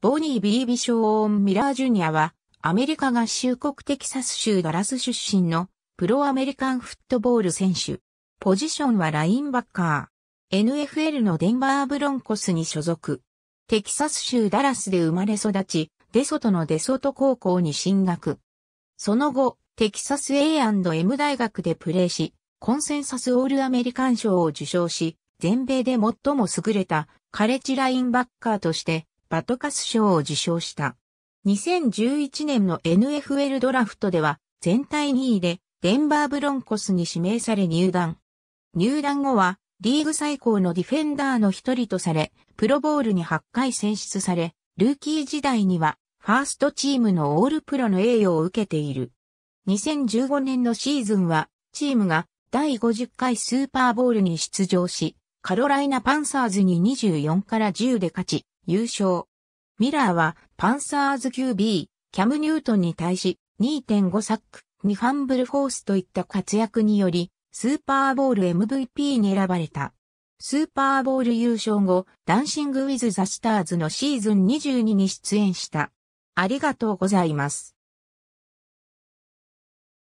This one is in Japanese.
ボニー・ビービショーン・ミラー・ジュニアは、アメリカ合衆国テキサス州ダラス出身のプロアメリカンフットボール選手。ポジションはラインバッカー。NFL のデンバーブロンコスに所属。テキサス州ダラスで生まれ育ち、デソトのデソト高校に進学。その後、テキサス A&M 大学でプレーし、コンセンサスオールアメリカン賞を受賞し、全米で最も優れたカレッジラインバッカーとしてバトカス賞を受賞した。2011年の NFL ドラフトでは全体2位でデンバーブロンコスに指名され入団。入団後はリーグ最高のディフェンダーの一人とされ、プロボールに8回選出され、ルーキー時代にはファーストチームのオールプロの栄誉を受けている。2015年のシーズンはチームが第50回スーパーボールに出場し、カロライナパンサーズに24から10で勝ち、優勝。ミラーはパンサーズ QB、キャム・ニュートンに対し2.5サック、2ァンブルフォースといった活躍により、スーパーボール MVP に選ばれた。スーパーボール優勝後、ダンシング・ウィズ・ザ・スターズのシーズン22に出演した。ありがとうございます。